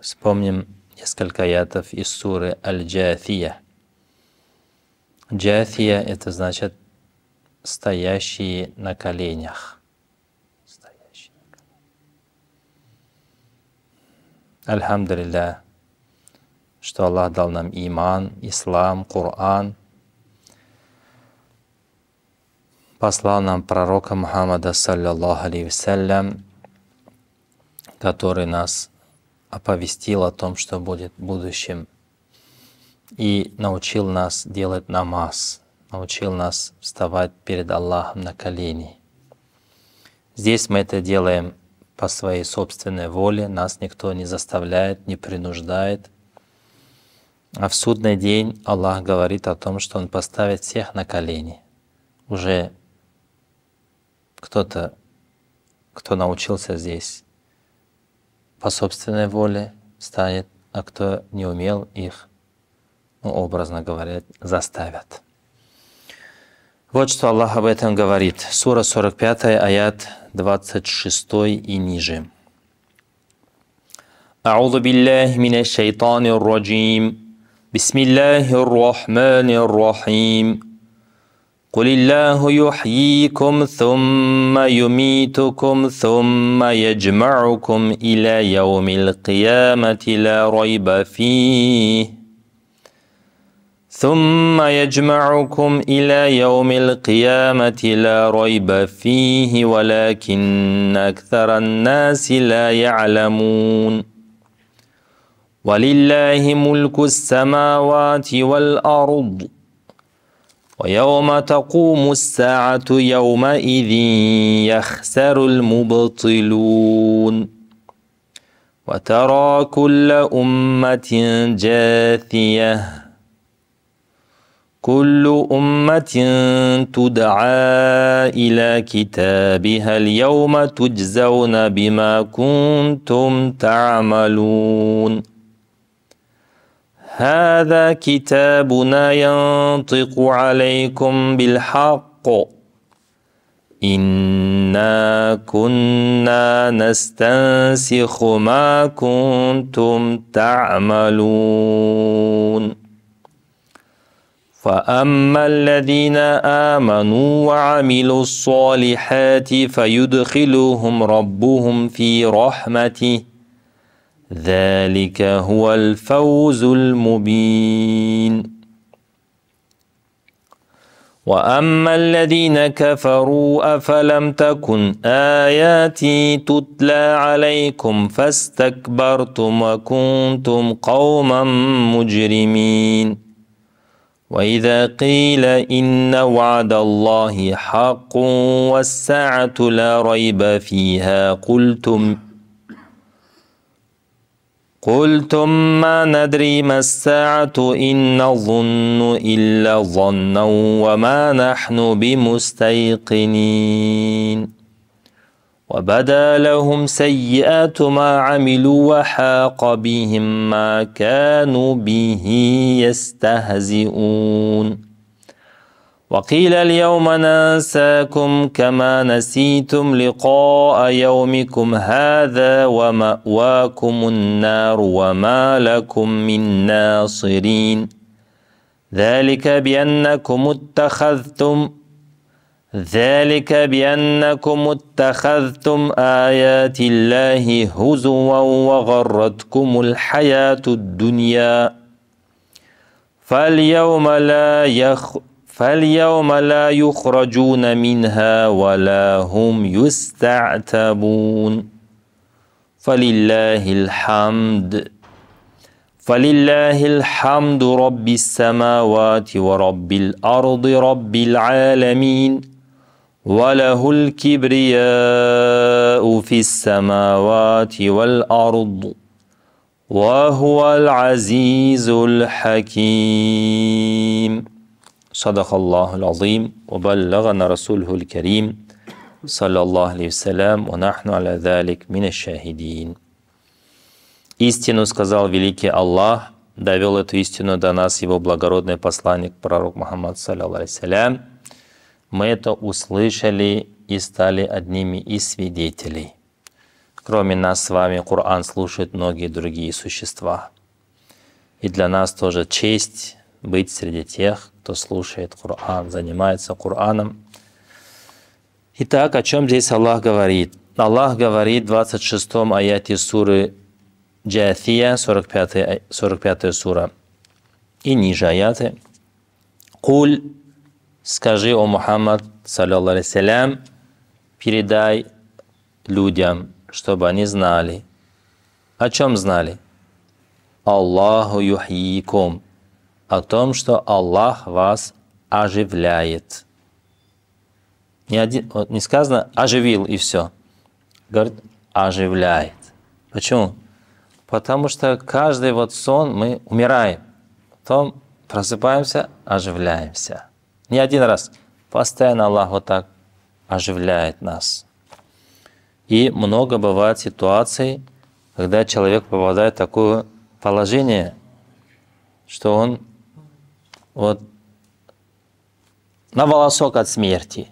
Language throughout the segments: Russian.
Вспомним несколько аятов из суры Аль-Джафия. Джафия – это значит «стоящие на коленях». Стоящие на что Аллах дал нам иман, ислам, Коран, послал нам пророка Мухаммада, саллиллаху алейхи который нас оповестил о том, что будет в будущем, и научил нас делать намаз, научил нас вставать перед Аллахом на колени. Здесь мы это делаем по своей собственной воле, нас никто не заставляет, не принуждает. А в судный день Аллах говорит о том, что Он поставит всех на колени. Уже кто-то, кто научился здесь по собственной воле станет, а кто не умел их, ну, образно говоря, заставят. Вот что Аллах об этом говорит. Сура 45, аят 26 и ниже. أعوذ بالله من الشيطان الرجيم بسم الله الرحمن الرحيم قل الله يحييكم ثم يميتكم ثم يجمعكم إلى يوم القيامة لا ريب فيه ثم يجمعكم إلى يوم القيامة لا ريب فيه ولكن أكثر الناس لا يعلمون ولله ملك السماوات والأرض ويوم تقوم الساعة يومئذ يخسر المبطلون وترى كل أمة جاثية كل أمة تدعى إلى كتابها اليوم تجزون بما كنتم تعملون هذا كتابنا ينطق عليكم بالحق انا كنا نستنسخ ما كنتم تعملون فاما الذين امنوا وعملوا الصالحات فيدخلهم ربهم في رحمته ذلك هو الفوز المبين واما الذين كفروا افلم تكن اياتي تتلى عليكم فاستكبرتم وكنتم قوما مجرمين واذا قيل ان وعد الله حق والساعه لا ريب فيها قلتم قلتم ما ندري ما الساعة إن نظن إلا ظنا وما نحن بمستيقنين وبدا لهم سيئات ما عملوا وحاق بهم ما كانوا به يستهزئون وقيل اليوم ننساكم كما نسيتم لقاء يومكم هذا ومأواكم النار وما لكم من ناصرين ذلك بأنكم اتخذتم ذلك بأنكم اتخذتم آيات الله هزوا وغرتكم الحياة الدنيا فاليوم لا يخ فاليوم لا يخرجون منها ولا هم يستعتبون فلله الحمد فلله الحمد رب السماوات ورب الارض رب العالمين وله الكبرياء في السماوات والارض وهو العزيز الحكيم صدق الله العظيم وبلغنا رسوله الكريم صلى الله عليه وسلم ونحن على ذلك من الشاهدين Истину сказал великий Аллах, довел эту истину до нас его благородный посланник, пророк Мухаммад, салям. Мы это услышали и стали одними из свидетелей. Кроме нас с вами, Коран слушает многие другие существа. И для нас тоже честь быть среди тех, кто слушает Коран, занимается Кораном. Итак, о чем здесь Аллах говорит? Аллах говорит в 26 аяте суры Джафия, 45, 45 сура, и ниже аяты. Куль, скажи, о Мухаммад, саллиллаху алейсалям, передай людям, чтобы они знали. О чем знали? Аллаху юхийкум о том, что Аллах вас оживляет. Не, один, вот не сказано «оживил» и все. Говорит «оживляет». Почему? Потому что каждый вот сон мы умираем, потом просыпаемся, оживляемся. Не один раз. Постоянно Аллах вот так оживляет нас. И много бывает ситуаций, когда человек попадает в такое положение, что он вот на волосок от смерти.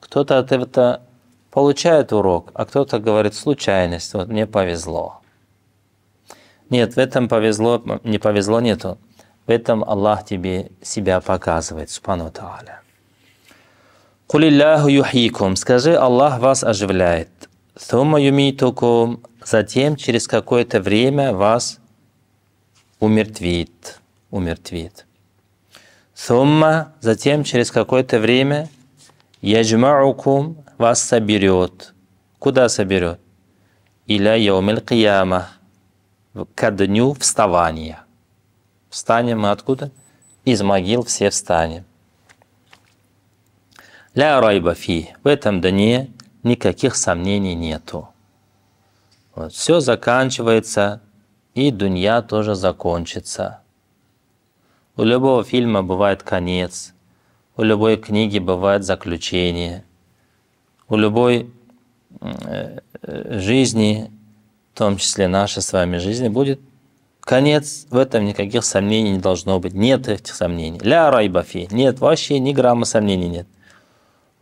Кто-то от этого получает урок, а кто-то говорит случайность, вот мне повезло. Нет, в этом повезло, не повезло нету. В этом Аллах тебе себя показывает, Субхану Тааля. Кулиллаху юхикум. Скажи, Аллах вас оживляет. Сума юмитукум. Затем через какое-то время вас умертвит. Умертвит. Сумма затем через какое-то время яджмаукум вас соберет. Куда соберет? Иля яумил кияма. Ко дню вставания. Встанем мы откуда? Из могил все встанем. Ля райба фи. В этом дне никаких сомнений нету. Вот, все заканчивается, и дунья тоже закончится. У любого фильма бывает конец, у любой книги бывает заключение, у любой э, жизни, в том числе нашей с вами жизни, будет конец. В этом никаких сомнений не должно быть. Нет этих сомнений. Ля райбафи. Нет, вообще ни грамма сомнений нет.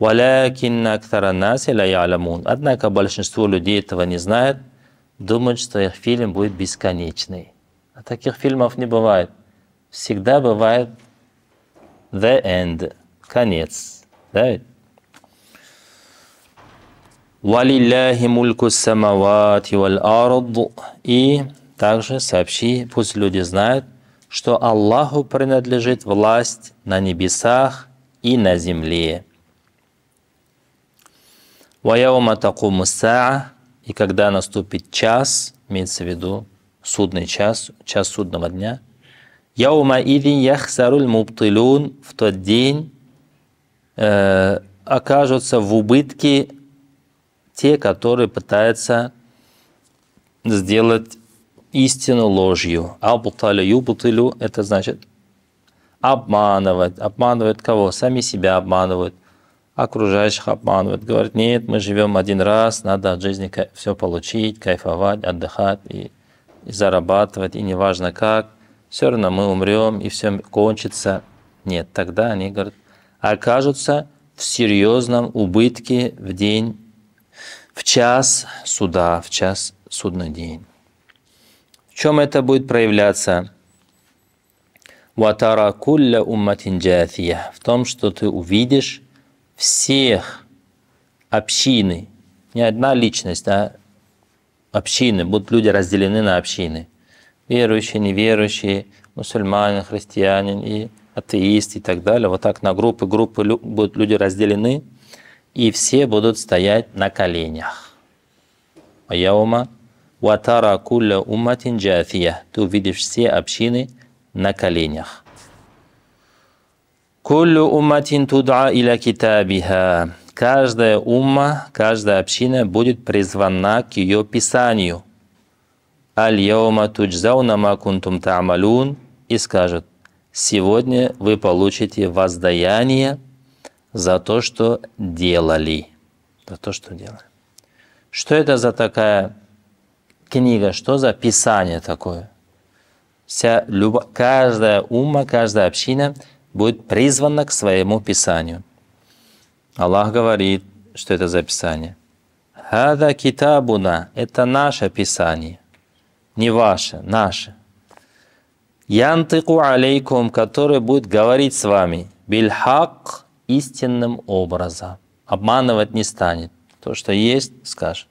Валякин актаранаси ля ялямун. Однако большинство людей этого не знает, думают, что их фильм будет бесконечный. А таких фильмов не бывает всегда бывает the end, конец. Да? Валилляхи мульку самавати И также сообщи, пусть люди знают, что Аллаху принадлежит власть на небесах и на земле. и когда наступит час, имеется в виду судный час, час судного дня – Яума идин яхсаруль мубтилун в тот день э, окажутся в убытке те, которые пытаются сделать истину ложью. Абуталя юбутылю – это значит обманывать. Обманывают кого? Сами себя обманывают, окружающих обманывают. Говорят, нет, мы живем один раз, надо от жизни все получить, кайфовать, отдыхать и, и зарабатывать, и неважно как – все равно мы умрем и все кончится. Нет, тогда они говорят, окажутся в серьезном убытке в день, в час суда, в час судный день. В чем это будет проявляться? Ватара кулля умматин В том, что ты увидишь всех общины, не одна личность, а общины, будут люди разделены на общины верующие, неверующие, мусульманин, христианин и атеист и так далее. Вот так на группы, группы будут люди разделены, и все будут стоять на коленях. Аяума ватара кулля умматин джафия. Ты увидишь все общины на коленях. Куллю умматин туда иля китабиха. Каждая ума, каждая община будет призвана к ее писанию – «Аль-Яума туджзауна кунтум та'малун» и скажет «Сегодня вы получите воздаяние за то, что делали». За то, что делали. Что это за такая книга, что за писание такое? Вся, любо, каждая ума каждая община будет призвана к своему писанию. Аллах говорит, что это за писание. Хада китабуна – это наше писание не ваше, наше. Янтыку алейкум, который будет говорить с вами. Бильхак истинным образом. Обманывать не станет. То, что есть, скажет.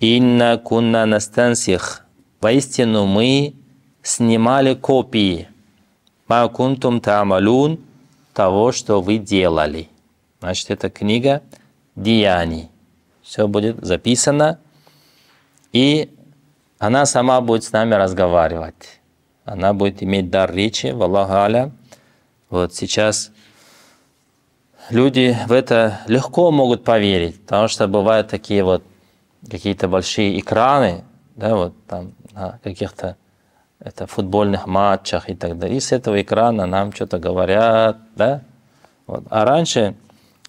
Инна кунна настансих. Воистину мы снимали копии. Макунтум тамалун того, что вы делали. Значит, это книга деяний. Все будет записано. И она сама будет с нами разговаривать. Она будет иметь дар речи, Валлаху Аля. Вот сейчас люди в это легко могут поверить, потому что бывают такие вот какие-то большие экраны, да, вот там на каких-то это, футбольных матчах и так далее. И с этого экрана нам что-то говорят, да. Вот. А раньше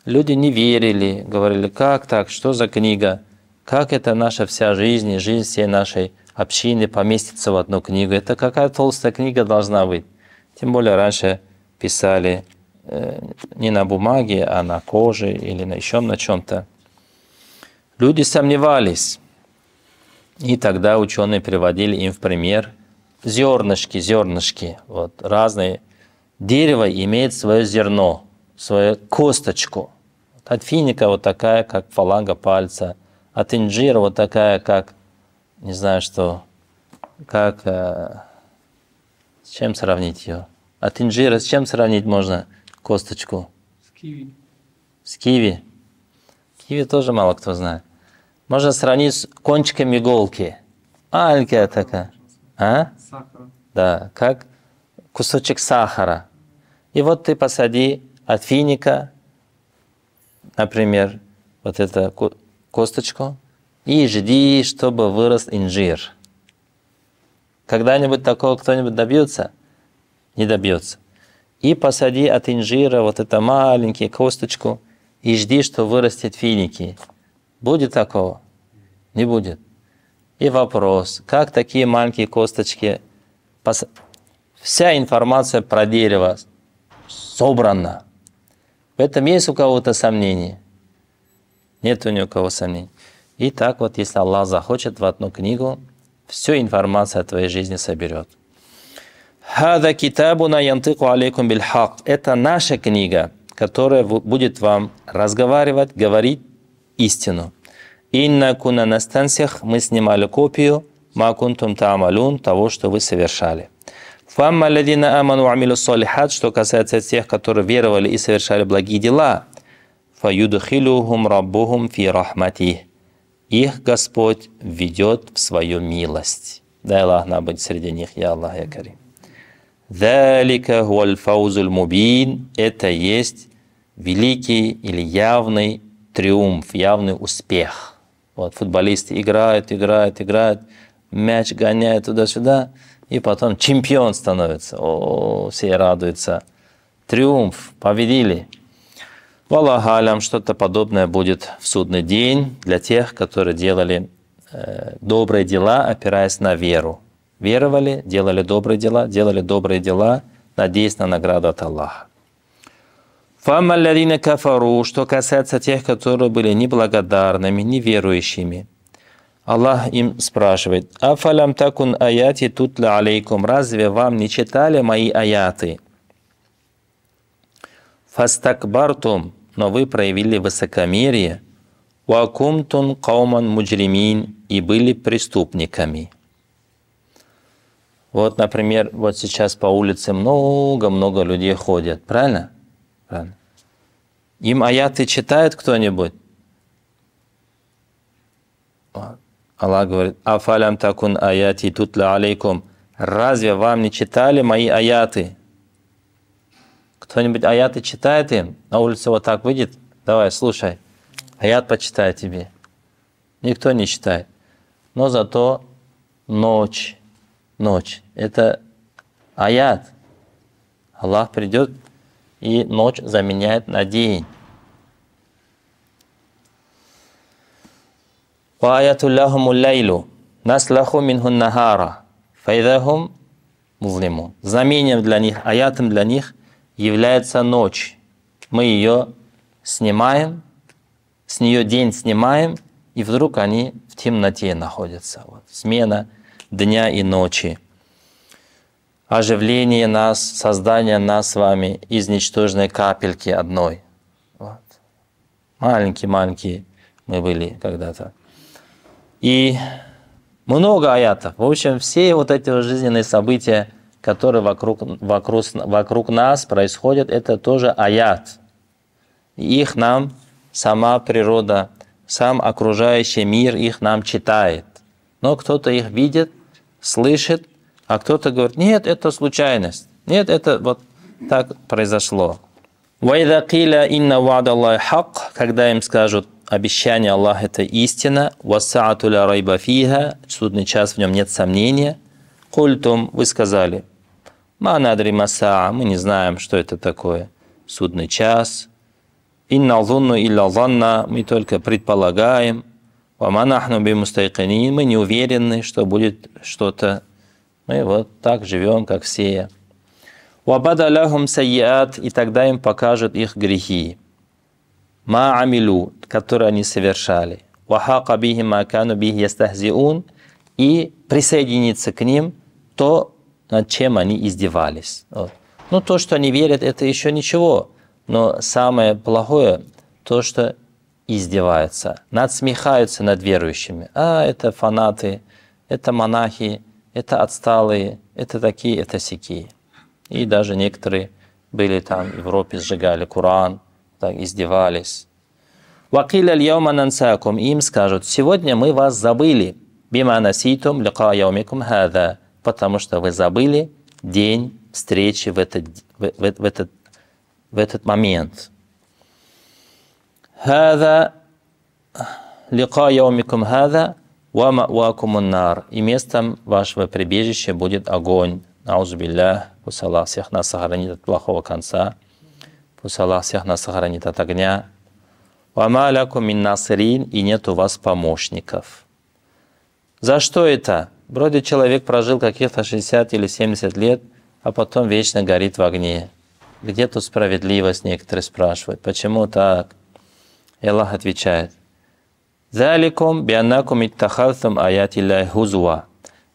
люди не верили, говорили, как так, что за книга, как это наша вся жизнь и жизнь всей нашей общины поместится в одну книгу. Это какая толстая книга должна быть. Тем более раньше писали э, не на бумаге, а на коже или на еще на чем-то. Люди сомневались. И тогда ученые приводили им в пример зернышки, зернышки. Вот разные. Дерево имеет свое зерно, свою косточку. От финика вот такая, как фаланга пальца. От инжира вот такая, как не знаю что, как, э, с чем сравнить ее? От инжира с чем сравнить можно косточку? С киви. С киви? Киви тоже мало кто знает. Можно сравнить с кончиком иголки. Альгия такая. А? Сахара. Да, как кусочек сахара. И вот ты посади от финика, например, вот эту косточку, и жди, чтобы вырос инжир. Когда-нибудь такого кто-нибудь добьется? Не добьется. И посади от инжира вот это маленький косточку и жди, что вырастет финики. Будет такого? Не будет. И вопрос, как такие маленькие косточки... Вся информация про дерево собрана. В этом есть у кого-то сомнения? Нет у ни у кого сомнений. И так вот, если Аллах захочет, в одну книгу всю информацию о твоей жизни соберет. «Хада китабуна янтыку алейкум бильхак» – это наша книга, которая будет вам разговаривать, говорить истину. «Инна куна на станциях» – мы снимали копию «Макунтум таамалун того, что вы совершали. «Фамма ладина аману амилу солихат» – что касается тех, которые веровали и совершали благие дела. «Фаюдхилюхум раббухум фи рахмати» их Господь ведет в свою милость. Дай Аллах нам быть среди них, Я Аллах, Я Карим. Далика гуаль мубин – это есть великий или явный триумф, явный успех. Вот футболисты играют, играют, играют, мяч гоняют туда-сюда, и потом чемпион становится. -о все радуются. Триумф, победили – в Валагалям что-то подобное будет в судный день для тех, которые делали э, добрые дела, опираясь на веру. Веровали, делали добрые дела, делали добрые дела, надеясь на награду от Аллаха. Фамалярина кафару, что касается тех, которые были неблагодарными, неверующими. Аллах им спрашивает, «Афалям такун аяти тутля алейкум, разве вам не читали мои аяты?» «Фастакбартум, но вы проявили высокомерие, уакумтун кауман муджримин» и были преступниками. Вот, например, вот сейчас по улице много-много людей ходят, правильно? Правильно. Им аяты читает кто-нибудь? Аллах говорит, «Афалям такун аяти тутла алейкум». Разве вам не читали мои аяты? Кто-нибудь аяты читает им? На улице вот так выйдет? Давай, слушай, аят почитай тебе. Никто не читает. Но зато ночь, ночь. Это аят. Аллах придет и ночь заменяет на день. وآية لهم الليل نسلخ منه النهار فإذا هم музлимун. Знамением для них, аятом для них является ночь. Мы ее снимаем, с нее день снимаем, и вдруг они в темноте находятся. Вот. Смена дня и ночи. Оживление нас, создание нас с вами из ничтожной капельки одной. Вот. Маленькие-маленькие мы были когда-то. И много аятов. В общем, все вот эти жизненные события – которые вокруг, вокруг, вокруг нас происходят, это тоже аят. Их нам сама природа, сам окружающий мир их нам читает. Но кто-то их видит, слышит, а кто-то говорит, нет, это случайность. Нет, это вот так произошло. وَإِذَا قِيلَ إِنَّ وَعْدَ اللَّهِ حَقٍّ Когда им скажут, обещание Аллаха – это истина, وَسَعَةُ لَا رَيْبَ فِيهَا Судный час, в нем нет сомнения. Культум, вы сказали, Манадри ну, Масаа, мы не знаем, что это такое. Судный час. Инна лунну илля ланна, мы только предполагаем. Ваманахну бимустайкани, мы не уверены, что будет что-то. Мы вот так живем, как все. Вабада лахум сайят, и тогда им покажут их грехи. Ма амилу, которые они совершали. Вахака бихи макану бихи ястахзиун, и присоединится к ним то, над чем они издевались. Вот. Ну, то, что они верят, это еще ничего. Но самое плохое то, что издеваются, надсмехаются над верующими. А, это фанаты, это монахи, это отсталые, это такие, это сякие. И даже некоторые были там в Европе, сжигали Коран, так издевались. Вакиля льяума нансакум, им скажут, сегодня мы вас забыли. Бима наситум лика яумикум хада потому что вы забыли день встречи в этот, в, в, в этот, в этот момент. Хада лика яумикум хада ва маакум нар. И местом вашего прибежища будет огонь. Наузубилля, пусть Аллах всех нас сохранит от плохого конца. Пусть Аллах всех нас сохранит от огня. Ва малякум мин насрин, и нет у вас помощников. За что это? Вроде человек прожил каких-то 60 или 70 лет, а потом вечно горит в огне. Где тут справедливость, некоторые спрашивают. Почему так? И Аллах отвечает. «Заликум бианакум иттахалтум аятилляй хузуа».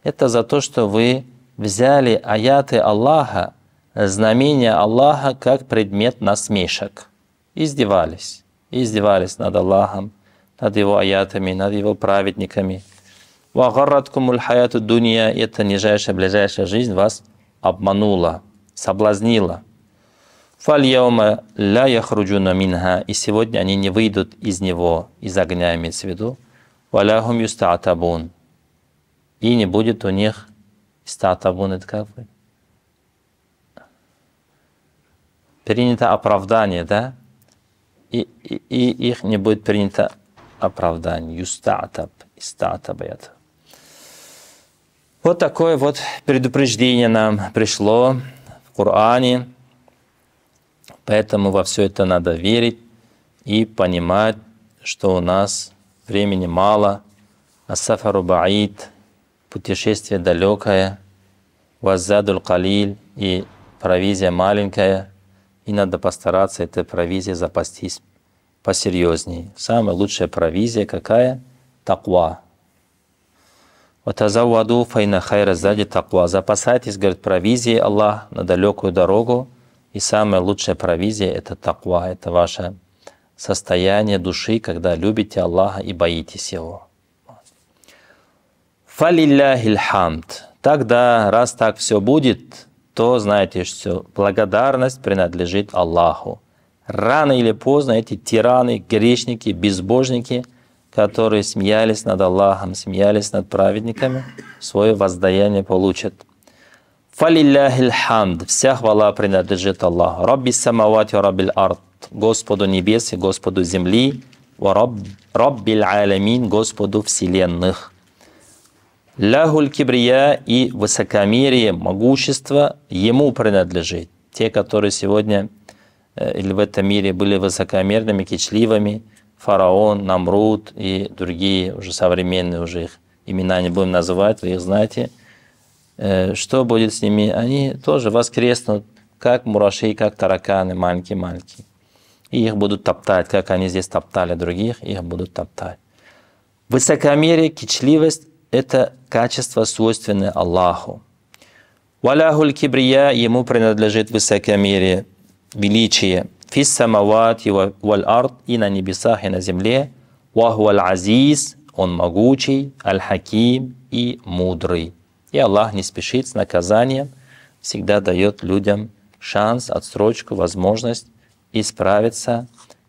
Это за то, что вы взяли аяты Аллаха, знамения Аллаха, как предмет насмешек. Издевались. Издевались над Аллахом, над его аятами, над его праведниками – Вагараткумуль хаяту дунья – это нижайшая, ближайшая жизнь вас обманула, соблазнила. Фаль яума ля яхруджуна минха. И сегодня они не выйдут из него, из огня имеется в виду. Валяхум юстатабун. И не будет у них статабун, это как бы? Принято оправдание, да? И, и, и их не будет принято оправдание. Юстатаб, истатаб это. Вот такое вот предупреждение нам пришло в Коране. Поэтому во все это надо верить и понимать, что у нас времени мало. Асафару баид, путешествие далекое, вазадуль калиль и провизия маленькая. И надо постараться этой провизией запастись посерьезнее. Самая лучшая провизия какая? Таква, «Ватазаваду файна хайра сзади таква». Запасайтесь, говорит, провизии Аллах на далекую дорогу. И самая лучшая провизия – это таква, это ваше состояние души, когда любите Аллаха и боитесь Его. Фалилляхиль хамд. Тогда, раз так все будет, то знаете, что благодарность принадлежит Аллаху. Рано или поздно эти тираны, грешники, безбожники – которые смеялись над Аллахом, смеялись над праведниками, свое воздаяние получат. Фалилляхил хамд. Вся хвала принадлежит Аллаху. Рабби самавати ва раббил арт. Господу небес и Господу земли. Ва раб, раббил алямин. Господу вселенных. Ляхуль кибрия и высокомерие, могущество ему принадлежит. Те, которые сегодня э, или в этом мире были высокомерными, кичливыми – фараон, Намруд и другие уже современные уже их имена не будем называть, вы их знаете, э, что будет с ними? Они тоже воскреснут, как мураши, как тараканы, маленькие-маленькие. И их будут топтать, как они здесь топтали других, их будут топтать. Высокомерие, кичливость – это качество, свойственное Аллаху. Валяхуль кибрия, ему принадлежит высокомерие, величие – фис самавати валь арт и на небесах и на земле. Вахуал азиз, он могучий, аль-хаким и мудрый. И Аллах не спешит с наказанием, всегда дает людям шанс, отсрочку, возможность исправиться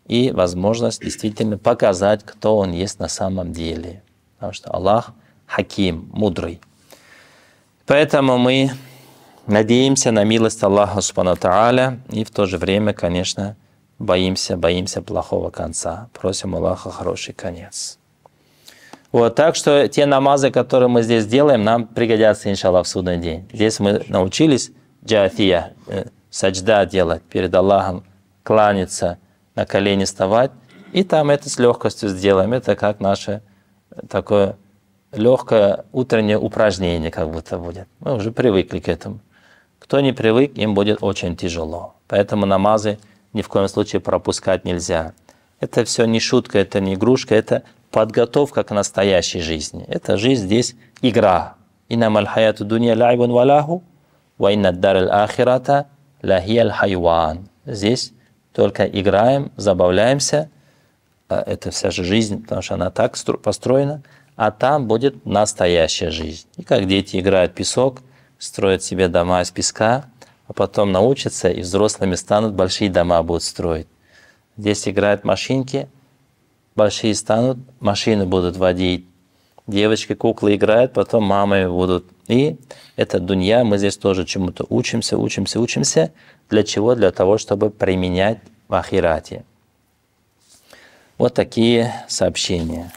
и возможность действительно показать, кто он есть на самом деле. Потому что Аллах хаким, мудрый. Поэтому мы надеемся на милость Аллаха Субхану Тааля и в то же время, конечно, боимся, боимся плохого конца. Просим Аллаха хороший конец. Вот, так что те намазы, которые мы здесь делаем, нам пригодятся, иншаллах, в судный день. Здесь мы научились джафия, э, саджда делать, перед Аллахом кланяться, на колени вставать, и там это с легкостью сделаем. Это как наше э, такое легкое утреннее упражнение как будто будет. Мы уже привыкли к этому. Кто не привык, им будет очень тяжело. Поэтому намазы ни в коем случае пропускать нельзя. Это все не шутка, это не игрушка, это подготовка к настоящей жизни. Это жизнь здесь игра. Инам аль-хаяту дунья лайбун валаху, ва инна дар ахирата лахия хайван Здесь только играем, забавляемся. А это вся же жизнь, потому что она так построена. А там будет настоящая жизнь. И как дети играют песок, строят себе дома из песка, а потом научатся и взрослыми станут, большие дома будут строить. Здесь играют машинки, большие станут, машины будут водить. Девочки, куклы играют, потом мамы будут. И это дунья, мы здесь тоже чему-то учимся, учимся, учимся. Для чего? Для того, чтобы применять в ахирате. Вот такие сообщения.